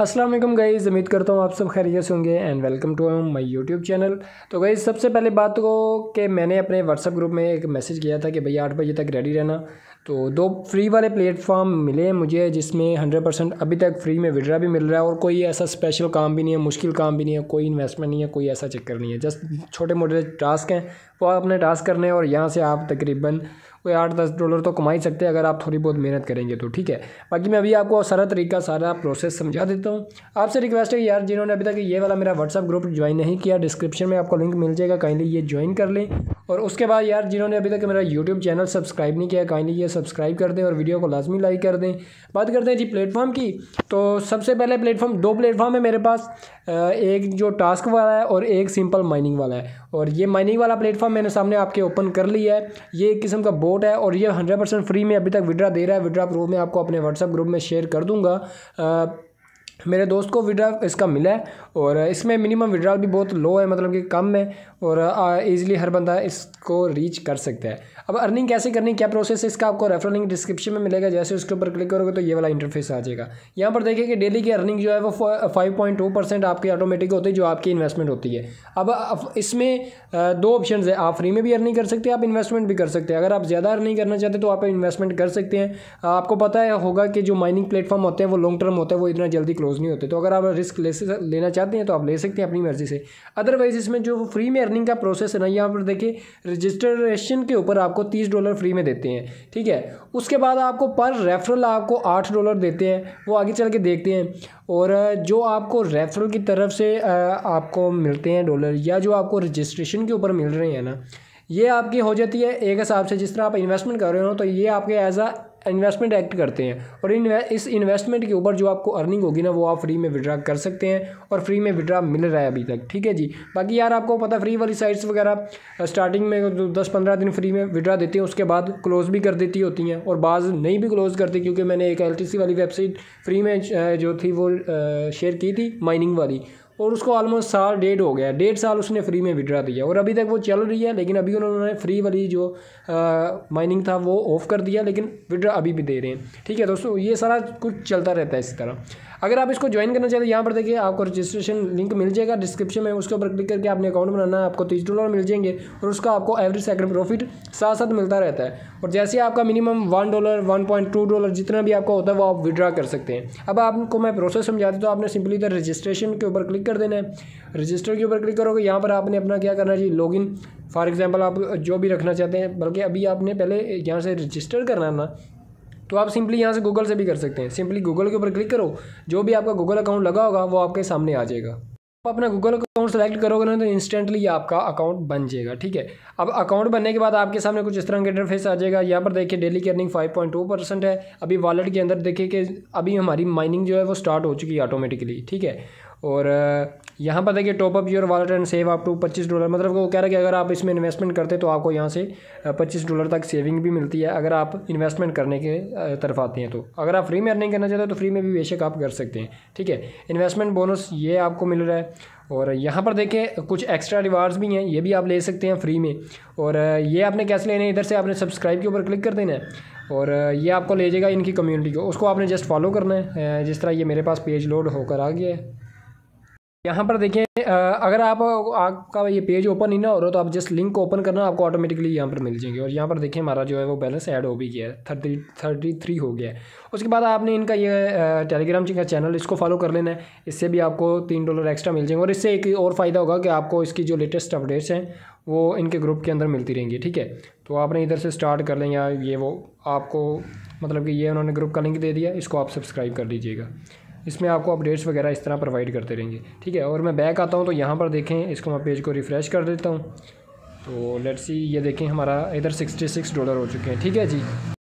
Aslam guys उम्मीद करता हूँ आप सब खैरियत होंगे and welcome to my YouTube channel तो गाइज़ सबसे पहले बात को कि मैंने अपने व्हाट्सअप ग्रुप में एक मैसेज किया था कि भैया आठ बजे तक रेडी रहना तो दो फ्री वाले प्लेटफॉर्म मिले मुझे जिसमें हंड्रेड परसेंट अभी तक फ्री में विड्रा भी मिल रहा है और कोई ऐसा स्पेशल काम भी नहीं है मुश्किल काम भी नहीं है कोई इन्वेस्टमेंट नहीं है कोई ऐसा चक्कर नहीं है जस्ट छोटे मोटे टास्क हैं वो आपने टास्क करने और यहाँ से आप तकरीबन कोई आठ दस डॉलर तो कमा ही सकते हैं अगर आप थोड़ी बहुत मेहनत करेंगे तो ठीक है बाकी मैं अभी आपको सारा तरीका सारा प्रोसेस समझा देता हूँ आपसे रिक्वेस्ट है यार जिन्होंने अभी तक ये वाला मेरा व्हाट्सअप ग्रुप ज्वाइन नहीं किया डिस्क्रिप्शन में आपको लिंक मिल जाएगा काइंडली ये ज्वाइन कर लें और उसके बाद यार जिन्होंने अभी तक मेरा यूट्यूब चैनल सब्सक्राइब नहीं किया काइंडली ये सब्सक्राइब कर दें और वीडियो को लाजमी लाइक कर दें बात करते हैं जी प्लेटफॉर्म की तो सबसे पहले प्लेटफॉर्म दो प्लेटफॉर्म है मेरे पास एक जो टास्क वाला है और एक सिंपल माइनिंग वाला है और ये माइनिंग वाला प्लेटफॉर्म मैंने सामने आपके ओपन कर लिया है ये एक किस्म का बोट है और ये हंड्रेड परसेंट फ्री में अभी तक विड्रा दे रहा है विड्रा प्रूफ में आपको अपने व्हाट्सअप ग्रुप में शेयर कर दूंगा मेरे दोस्त को विड्रा इसका मिला है और इसमें मिनिमम विड्रॉल भी बहुत लो है मतलब कि कम है और इजीली हर बंदा इसको रीच कर सकता है अब अर्निंग कैसे करनी क्या प्रोसेस है इसका आपको रेफरल लिंक डिस्क्रिप्शन में मिलेगा जैसे उसके ऊपर क्लिक करोगे तो ये वाला इंटरफेस आ जाएगा यहाँ पर देखिए कि डेली की अर्निंग जो है वो फाइव पॉइंट टू परसेंट आपकी ऑटोमेटिक होती है जो आपकी इन्वेस्टमेंट होती है अब इसमें दो ऑप्शन है आप फ्री में भी अर्निंग कर सकते हैं आप इन्वेस्टमेंट भी कर सकते हैं अगर आप ज़्यादा अर्निंग करना चाहते तो आप इन्वेस्टमेंट कर सकते हैं आपको पता है होगा कि जो माइनिंग प्लेटफॉर्म होते हैं वो लॉन्ग टर्म होता है वो इतना जल्दी क्लोज नहीं होते तो अगर आप रिस्क ले लेना चाहते हैं तो आप ले सकते हैं अपनी मर्ज़ी से अदरवाइज़ इसमें जो फ्री में अर्निंग का प्रोसेस है ना यहाँ पर देखिए रजिस्ट्रेशन के ऊपर आपको तीस डॉलर फ्री में देते हैं ठीक है उसके बाद आपको पर रेफरल आपको आठ डॉलर देते हैं वो आगे चल के देखते हैं और जो आपको रेफरल की तरफ से आपको मिलते हैं डॉलर या जो आपको रजिस्ट्रेशन के ऊपर मिल रहे हैं ना ये आपकी हो जाती है एक हिसाब से जिस तरह आप इन्वेस्टमेंट कर रहे हो तो ये आपके एज आ इन्वेस्टमेंट एक्ट करते हैं और इन इस इन्वेस्टमेंट के ऊपर जो आपको अर्निंग होगी ना वो आप फ्री में विड्रा कर सकते हैं और फ्री में विड्रा मिल रहा है अभी तक ठीक है जी बाकी यार आपको पता फ्री वाली साइट्स वगैरह स्टार्टिंग में तो दस पंद्रह दिन फ्री में विड्रा देती हैं उसके बाद क्लोज़ भी कर देती होती हैं और बाज़ नहीं भी क्लोज़ करती क्योंकि मैंने एक एल वाली वेबसाइट फ्री में जो थी वो शेयर की थी माइनिंग वाली और उसको ऑलमोस्ट साल डेढ़ हो गया डेढ़ साल उसने फ्री में विड्रा दिया और अभी तक वो चल रही है लेकिन अभी उन्होंने फ्री वाली जो माइनिंग था वो ऑफ कर दिया लेकिन विड्रा अभी भी दे रहे हैं ठीक है दोस्तों ये सारा कुछ चलता रहता है इसी तरह अगर आप इसको ज्वाइन करना चाहते हैं तो यहाँ पर देखिए आपको रजिस्ट्रेशन लिंक मिल जाएगा डिस्क्रिप्शन में उसके ऊपर क्लिक करके आपने अकाउंट बनाना है आपको तीस डॉलर मिल जाएंगे और उसका आपको एवरेज सेकंड प्रॉफिट साथ साथ मिलता रहता है और जैसे आपका minimum one dollar one point two dollar जितना भी आपका होता है वो आप विड्रा कर सकते हैं अब आपको मैं प्रोसेस समझा देता तो आपने सिंपली इधर रजिस्ट्रेशन के ऊपर क्लिक कर देना है रजिस्टर के ऊपर क्लिक करोगे यहाँ पर आपने अपना क्या करना है जी इन फॉर एग्जाम्पल आप जो भी रखना चाहते हैं बल्कि अभी आपने पहले यहाँ से रजिस्टर करना ना तो आप सिंपली यहाँ से गूगल से भी कर सकते हैं सिंपली गूगल के ऊपर क्लिक करो जो भी आपका गूगल अकाउंट लगा होगा वो आपके सामने आ जाएगा आप अपना गूगल अकाउंट सेलेक्ट करोगे ना तो इंस्टेंटली आपका अकाउंट बन जाएगा ठीक है अब अकाउंट बनने के बाद आपके सामने कुछ इस तरह का इंटरफेस आ जाएगा यहाँ पर देखिए डेली की अर्निंग 5.2 परसेंट है अभी वॉलेट के अंदर देखिए कि अभी हमारी माइनिंग जो है वो स्टार्ट हो चुकी है ऑटोमेटिकली ठीक है और यहाँ पर देखिए top up your wallet and save up to पच्चीस डॉलर मतलब वो कह रहा है कि अगर आप इसमें इन्वेस्टमेंट करते तो आपको यहाँ से पच्चीस डॉलर तक सेविंग भी मिलती है अगर आप इन्वेस्टमेंट करने के तरफ आते हैं तो अगर आप फ्री में अर्निंग करना चाहते हो तो फ्री में भी बेशक आप कर सकते हैं ठीक है इन्वेस्टमेंट बोनस ये आपको मिल रहा है और यहाँ पर देखें कुछ एक्स्ट्रा रिवार्ड्स भी हैं ये भी आप ले सकते हैं फ्री में और ये आपने कैसे लेने इधर से आपने सब्सक्राइब के ऊपर क्लिक कर देना है और ये आपको ले जाएगा इनकी कम्युनिटी को उसको आपने जस्ट फॉलो करना है जिस तरह ये मेरे पास पेज लोड होकर आ गया है यहाँ पर देखें अगर आप आपका ये पेज ओपन ही ना हो रहा तो आप जस्ट लिंक को ओपन करना आपको ऑटोमेटिकली यहाँ पर मिल जाएंगे और यहाँ पर देखें हमारा जो है वो बैलेंस ऐड हो भी गया है थर्टी थर्टी थ्री हो गया है उसके बाद आपने इनका ये टेलीग्राम का चैनल इसको फॉलो कर लेना है इससे भी आपको तीन डॉलर एक्स्ट्रा मिल जाएंगे और इससे एक और फ़ायदा होगा कि आपको इसकी जो लेटेस्ट अपडेट्स हैं वो इनके ग्रुप के अंदर मिलती रहेंगी ठीक है तो आपने इधर से स्टार्ट कर लें या ये वो आपको मतलब कि ये उन्होंने ग्रुप का लिंक दे दिया इसको आप सब्सक्राइब कर लीजिएगा इसमें आपको अपडेट्स वगैरह इस तरह प्रोवाइड करते रहेंगे ठीक है और मैं बैक आता हूँ तो यहाँ पर देखें इसको मैं पेज को रिफ़्रेश कर देता हूँ तो लेट्स सी ये देखें हमारा इधर सिक्सटी सिक्स डॉलर हो चुके हैं ठीक है जी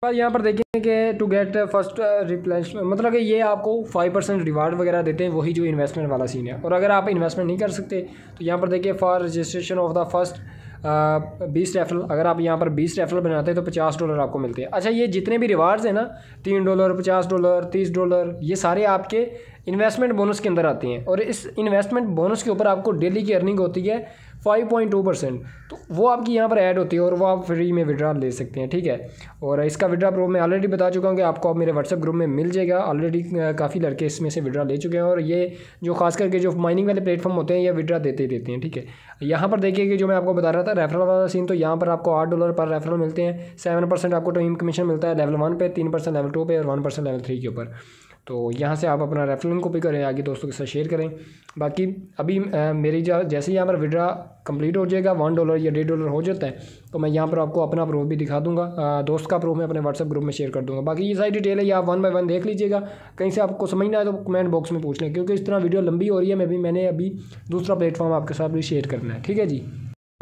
बाद यहाँ पर देखें कि टू गेट फर्स्ट रिप्लेस मतलब कि ये आपको फाइव परसेंट रिवार्ड वगैरह देते हैं वही जो इन्वेस्टमेंट वाला सीन है और अगर आप इन्वेस्टमेंट नहीं कर सकते तो यहाँ पर देखिए for registration of the first बीस रेफरल अगर आप यहाँ पर बीस रेफरल बनाते हैं तो पचास डॉलर आपको मिलते हैं अच्छा ये जितने भी रिवार्ड्स हैं ना तीन डॉलर पचास डॉलर तीस डॉलर ये सारे आपके इन्वेस्टमेंट बोनस के अंदर आते हैं और इस इन्वेस्टमेंट बोनस के ऊपर आपको डेली की अर्निंग होती है फाइव पॉइंट टू परसेंट तो वो आपकी यहाँ पर ऐड होती है और वो आप फ्री में विड्रा ले सकते हैं ठीक है और इसका विड्रा प्रो मैं ऑलरेडी बता चुका हूँ कि आपको आप मेरे व्हाट्सअप ग्रुप में मिल जाएगा ऑलरेडी काफ़ी लड़के इसमें से विड्रा ले चुके हैं और ये जो खास करके जो माइनिंग वाले प्लेटफॉर्म होते हैं ये विड्रा देते ही देते हैं ठीक है यहाँ पर देखिए कि जो मैं आपको बता रहा था रेफरल वाला सीन तो यहाँ पर आपको आठ डॉलर पर रेफरल मिलते हैं सेवन परसेंट आपको टीम कमीशन मिलता है लेवल वन पे तीन लेवल टू पे और वन लेवल थ्री के ऊपर तो यहाँ से आप अपना रेफरल लिंक कॉपी करें आगे दोस्तों के साथ शेयर करें बाकी अभी मेरी जा जैसे ही यहाँ पर विड्रा कंप्लीट हो जाएगा वन डॉलर या डेढ़ डॉलर हो जाता है तो मैं यहाँ पर आपको अपना प्रूफ भी दिखा दूंगा दोस्त का प्रूफ मैं अपने व्हाट्सअप ग्रुप में शेयर कर दूंगा बाकी ये सारी डिटेल है ये आप वन बाय वन देख लीजिएगा कहीं से आपको समझ ना आए तो कमेंट बॉक्स में पूछ लें क्योंकि इस तरह वीडियो लंबी हो रही है मैं भी मैंने अभी दूसरा प्लेटफॉर्म आपके साथ भी शेयर करना है ठीक है जी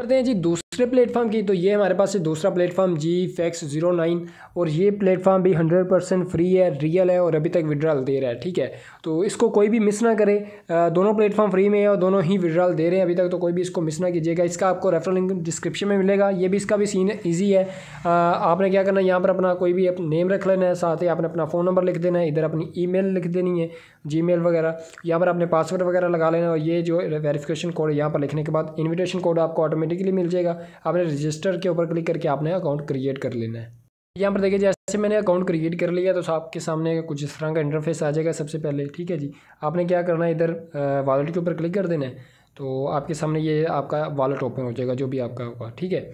करते हैं जी दूसरा दूसरे प्लेटफॉर्म की तो ये हमारे पास है दूसरा platform G fax zero nine और ये प्लेटफॉर्म भी हंड्रेड परसेंट फ्री है रियल है और अभी तक विड्रॉल दे रहा है ठीक है तो इसको कोई भी मिस ना करे दोनों प्लेटफॉर्म फ्री में है और दोनों ही विड्रॉल दे रहे हैं अभी तक तो कोई भी इसको मिस ना कीजिएगा इसका आपको रेफरल लिंक डिस्क्रिप्शन में मिलेगा ये भी इसका भी सीन ईजी है आपने क्या करना है यहाँ पर अपना कोई भी नेम रख लेना है साथ ही आपने अपना फ़ोन नंबर लिख देना है इधर अपनी मेल लिख देनी है मेल वगैरह यहाँ पर अपने पासवर्ड वगैरह लगा लेना और ये जो वेरीफिकेशन कोड यहाँ पर लिखने के बाद इन्विटेशन कोड आपको ऑटोमेटिकली मिल जाएगा आपने रजिस्टर के ऊपर क्लिक करके आपने अकाउंट क्रिएट कर लेना है यहाँ पर देखिए जैसे मैंने अकाउंट क्रिएट कर लिया तो आपके सामने कुछ इस तरह का इंटरफेस आ जाएगा सबसे पहले ठीक है जी आपने क्या करना है इधर वॉलेट के ऊपर क्लिक कर देना है तो आपके सामने ये आपका वॉलेट ओपन हो जाएगा जो भी आपका होगा ठीक है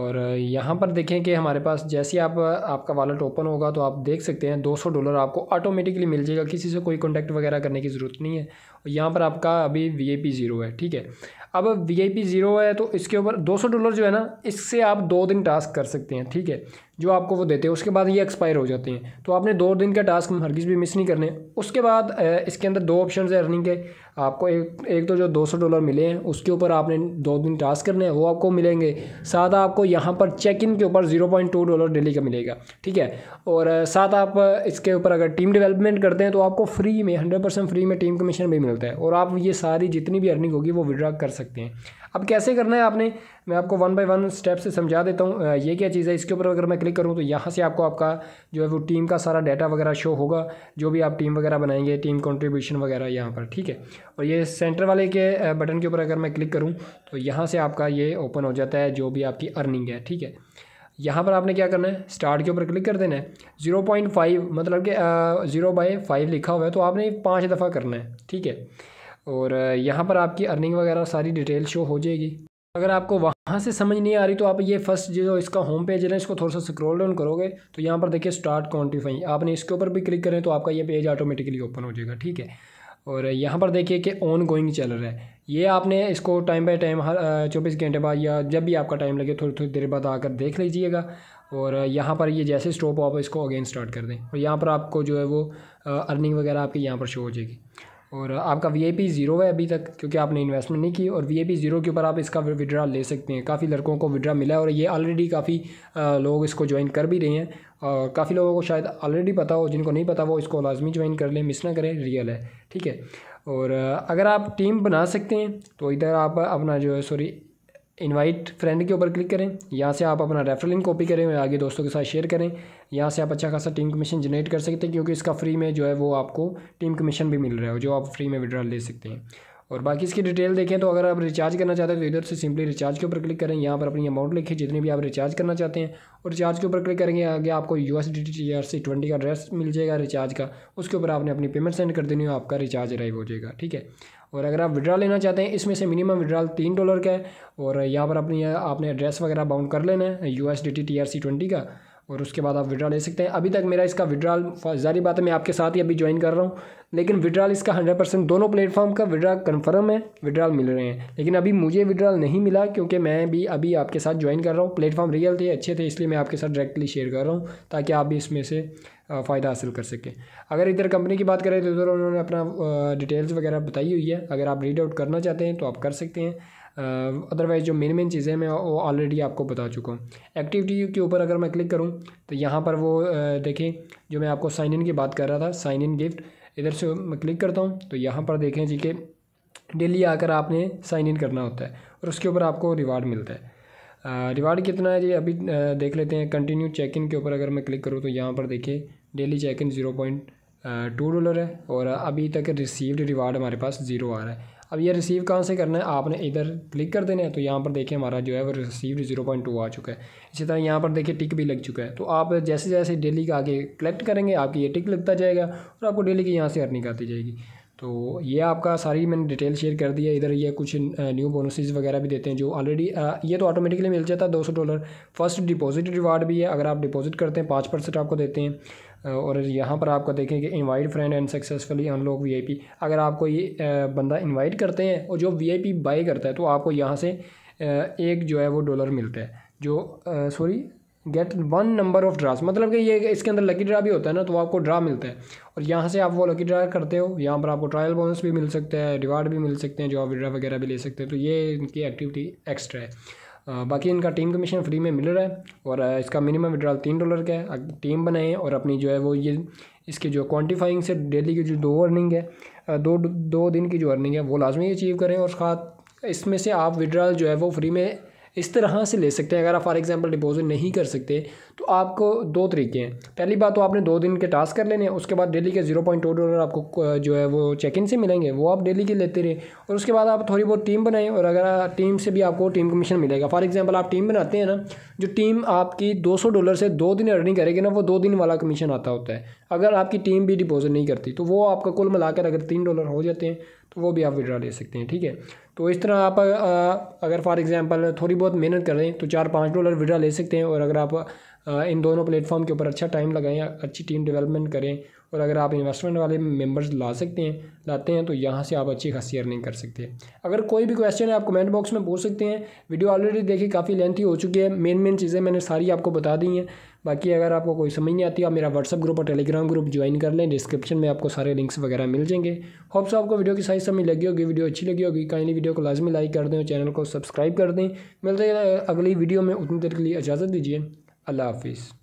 और यहाँ पर देखें कि हमारे पास जैसे आप आपका वॉलेट ओपन होगा तो आप देख सकते हैं 200 डॉलर आपको ऑटोमेटिकली मिल जाएगा किसी से कोई कॉन्टैक्ट वगैरह करने की ज़रूरत नहीं है यहाँ पर आपका अभी वी आई पी ज़ीरो है ठीक है अब वी आई पी ज़ीरो है तो इसके ऊपर 200 डॉलर जो है ना इससे आप दो दिन टास्क कर सकते हैं ठीक है जो आपको वो देते हैं उसके बाद ये एक्सपायर हो जाते हैं तो आपने दो दिन का टास्क हर किसी भी मिस नहीं करने उसके बाद इसके अंदर दो ऑप्शन है अर्निंग के आपको एक एक तो जो 200 डॉलर मिले हैं उसके ऊपर आपने दो दिन टास्क करने हैं वो आपको मिलेंगे साथ आपको यहाँ पर चेक इन के ऊपर टू डॉलर डेली का मिलेगा ठीक है और साथ आप इसके ऊपर अगर टीम डेवलपमेंट करते हैं तो आपको फ्री में हंड्रेड फ्री में टीम कमीशन भी मिलता है और आप ये सारी जितनी भी अर्निंग होगी वो विड्रा कर सकते हैं अब कैसे करना है आपने मैं आपको वन बाय वन स्टेप से समझा देता हूँ ये क्या चीज़ है इसके ऊपर अगर मैं क्लिक करूँ तो यहाँ से आपको आपका जो है वो टीम का सारा डाटा वगैरह शो होगा जो भी आप टीम वगैरह बनाएंगे टीम कंट्रीब्यूशन वगैरह यहाँ पर ठीक है और ये सेंटर वाले के बटन के ऊपर अगर मैं क्लिक करूँ तो यहाँ से आपका ये ओपन हो जाता है जो भी आपकी अर्निंग है ठीक है यहाँ पर आपने क्या करना है स्टार्ट के ऊपर क्लिक कर देना है ज़ीरो पॉइंट फाइव मतलब कि ज़ीरो बाई फाइव लिखा हुआ है तो आपने पाँच दफ़ा करना है ठीक है और यहाँ पर आपकी अर्निंग वगैरह सारी डिटेल शो हो जाएगी अगर आपको वहाँ से समझ नहीं आ रही तो आप ये फर्स्ट जो इसका होम पेज है ना इसको थोड़ा सा स्क्रॉल डाउन करोगे तो यहाँ पर देखिए स्टार्ट क्वान्टिफाइंग आपने इसके ऊपर भी क्लिक करें तो आपका ये पेज ऑटोमेटिकली ओपन हो जाएगा ठीक है और यहाँ पर देखिए कि ऑन गोइंग चल रहा है ये आपने इसको टाइम बाय टाइम हर चौबीस घंटे बाद या जब भी आपका टाइम लगे थोड़ी थोड़ी देर बाद आकर देख लीजिएगा और यहाँ पर ये जैसे स्टॉप आप इसको अगेन स्टार्ट कर दें और यहाँ पर आपको जो है वो अर्निंग वगैरह आपकी यहाँ पर शो हो जाएगी और आपका वी आई पी ज़ीरो है अभी तक क्योंकि आपने इन्वेस्टमेंट नहीं की और वी आई पी ज़ीरो के ऊपर आप इसका विड्रा ले सकते हैं काफ़ी लड़कों को विड्रा मिला है और ये ऑलरेडी काफ़ी लोग इसको ज्वाइन कर भी रहे हैं काफ़ी लोगों को शायद ऑलरेडी पता हो जिनको नहीं पता वो इसको लाजमी ज्वाइन कर लें मिस ना करें रियल है ठीक है और अगर आप टीम बना सकते हैं तो इधर आप अपना जो है सॉरी इनवाइट फ्रेंड के ऊपर क्लिक करें यहाँ से आप अपना रेफर लिंक कॉपी करें और आगे दोस्तों के साथ शेयर करें यहाँ से आप अच्छा खासा टीम कमीशन जनरेट कर सकते हैं क्योंकि इसका फ्री में जो है वो आपको टीम कमीशन भी मिल रहा है जो आप फ्री में विड्रॉल ले सकते हैं और बाकी इसकी डिटेल देखें तो अगर आप रिचार्ज करना चाहते हैं तो इधर से सिंपली रिचार्ज के ऊपर क्लिक करें यहाँ पर अपनी अमाउंट लिखें जितनी भी आप रिचार्ज करना चाहते हैं और रिचार्ज के ऊपर क्लिक करेंगे आगे आपको U S D T R C twenty का एड्रेस मिल जाएगा रिचार्ज का उसके ऊपर आपने अपनी पेमेंट सेंड कर देनी हो आपका रिचार्ज अराइव हो जाएगा ठीक है और अगर आप विड्रॉ लेना चाहते हैं इसमें से मिनिमम विड्रॉल तीन डॉलर का है और यहाँ पर अपनी आपने एड्रेस वगैरह बाउंड कर लेना है U S D T T R C twenty का और उसके बाद आप विड्रा ले सकते हैं अभी तक मेरा इसका विड्रॉल जारी बात है मैं आपके साथ ही अभी ज्वाइन कर रहा हूँ लेकिन विड्राल इसका हंड्रेड परसेंट दोनों प्लेटफॉर्म का विड्रा कन्फर्म है विड्रॉल मिल रहे हैं लेकिन अभी मुझे विड्राल नहीं मिला क्योंकि मैं भी अभी आपके साथ ज्वाइन कर रहा हूँ प्लेटफॉर्म रियल थे अच्छे थे इसलिए मैं आपके साथ डायरेक्टली शेयर कर रहा हूँ ताकि आप भी इसमें से फ़ायदा हासिल कर सकें अगर इधर कंपनी की बात करें तो इधर उन्होंने अपना डिटेल्स वगैरह बताई हुई है अगर आप रीड आउट करना चाहते हैं तो आप कर सकते हैं अदरवाइज़ जो मेन मेन चीज़ें मैं वो ऑलरेडी आपको बता चुका हूँ एक्टिविटी के ऊपर अगर मैं क्लिक करूँ तो यहाँ पर वो देखें जो मैं आपको साइन इन की बात कर रहा था साइन इन गिफ्ट इधर से मैं क्लिक करता हूँ तो यहाँ पर देखें जी के डेली आकर आपने साइन इन करना होता है और उसके ऊपर आपको रिवार्ड मिलता है रिवार्ड कितना है जी अभी देख लेते हैं कंटिन्यू चेक इन के ऊपर अगर मैं क्लिक करूँ तो यहाँ पर देखिए daily check in zero point two dollar है और अभी तक रिसीव्ड रिवार्ड हमारे पास ज़ीरो आ रहा है अब ये रिसीव कहाँ से करना है आपने इधर क्लिक कर देना है तो यहाँ पर देखिए हमारा जो है वो रिसीव जीरो पॉइंट टू आ चुका है इसी तरह यहाँ पर देखिए टिक भी लग चुका है तो आप जैसे जैसे डेली का आगे कलेक्ट करेंगे आपकी ये टिक लगता जाएगा और आपको डेली की यहाँ से अर्निंग आती जाएगी तो ये आपका सारी मैंने डिटेल शेयर कर दी है इधर ये कुछ न्यू बोनसेज वगैरह भी देते हैं जो ऑलरेडी ये तो ऑटोमेटिकली मिल जाता है दो सौ डॉलर फर्स्ट डिपॉजिट रिवार्ड भी है अगर आप डिपॉजिट करते हैं पाँच परसेंट आपको देते हैं और यहाँ पर आपका देखें कि invite friend and successfully unlock VIP अगर आपको ये बंदा इनवाइट करते हैं और जो वीआईपी बाई करता है तो आपको यहाँ से एक जो है वो डॉलर मिलता है जो sorry get one number of draws मतलब कि ये इसके अंदर लकी ड्रा भी होता है ना तो आपको ड्रा मिलता है और यहाँ से आप वो लकी ड्रा करते हो यहाँ पर आपको ट्रायल बोनस भी मिल सकता है रिवार्ड भी मिल सकते हैं जो आप विड्रा वगैरह भी ले सकते हैं तो ये इनकी एक्टिविटी एक्स्ट्रा है बाकी इनका टीम कमीशन फ्री में मिल रहा है और इसका मिनिमम विड्रॉल तीन डॉलर का है टीम बनाएं और अपनी जो है वो ये इसके जो क्वान्टिफाइंग से डेली की जो दो अर्निंग है दो दो दिन की जो अर्निंग है वो लाजमी अचीव करें और साथ इसमें से आप विड्रॉल जो है वो फ्री में इस तरह से ले सकते हैं अगर आप फॉर एग्ज़ाम्पल डिपॉजिट नहीं कर सकते तो आपको दो तरीके हैं पहली बात तो आपने दो दिन के टास्क कर लेने उसके बाद डेली के जीरो पॉइंट टू डॉलर आपको जो है वो चेक इन से मिलेंगे वो आप डेली के लेते रहें और उसके बाद आप थोड़ी बहुत टीम बनाएं और अगर टीम से भी आपको टीम कमीशन मिलेगा फॉर एग्जाम्पल आप टीम बनाते हैं ना जो टीम आपकी दो डॉलर से दो दिन अर्निंग करेगी ना वो दो दिन वाला कमीशन आता होता है अगर आपकी टीम भी डिपॉजिट नहीं करती तो वो आपका कुल मिलाकर अगर तीन डॉलर हो जाते हैं तो वो भी आप विड्रा ले सकते हैं ठीक है तो इस तरह आप अगर फॉर एग्ज़ाम्पल थोड़ी बहुत मेहनत कर रहे हैं तो चार पाँच डॉलर विड्रा ले सकते हैं और अगर आप इन दोनों प्लेटफॉर्म के ऊपर अच्छा टाइम लगाएं अच्छी टीम डेवलपमेंट करें और अगर आप इन्वेस्टमेंट वाले मेंबर्स ला सकते हैं लाते हैं तो यहाँ से आप अच्छी खासी अर्निंग कर सकते हैं अगर कोई भी क्वेश्चन है आप कमेंट बॉक्स में पूछ सकते हैं वीडियो ऑलरेडी देखिए काफ़ी लेंथी हो चुकी है मेन मेन चीज़ें मैंने सारी आपको बता दी हैं बाकी अगर आपको कोई समझ नहीं आती आप मेरा व्हाट्सअप ग्रुप और टेलीग्राम ग्रुप ज्वाइन कर लें डिस्क्रिप्शन में आपको सारे लिंक्स वगैरह मिल जाएंगे होप्स आपको वीडियो की साइज समझ लगी होगी वीडियो अच्छी लगी होगी काइंडली वीडियो को लाजमी लाइक कर दें और चैनल को सब्सक्राइब कर दें मिलते हैं अगली वीडियो में उतनी देर के लिए इजाज़त दीजिए अल्लाह हाफिज़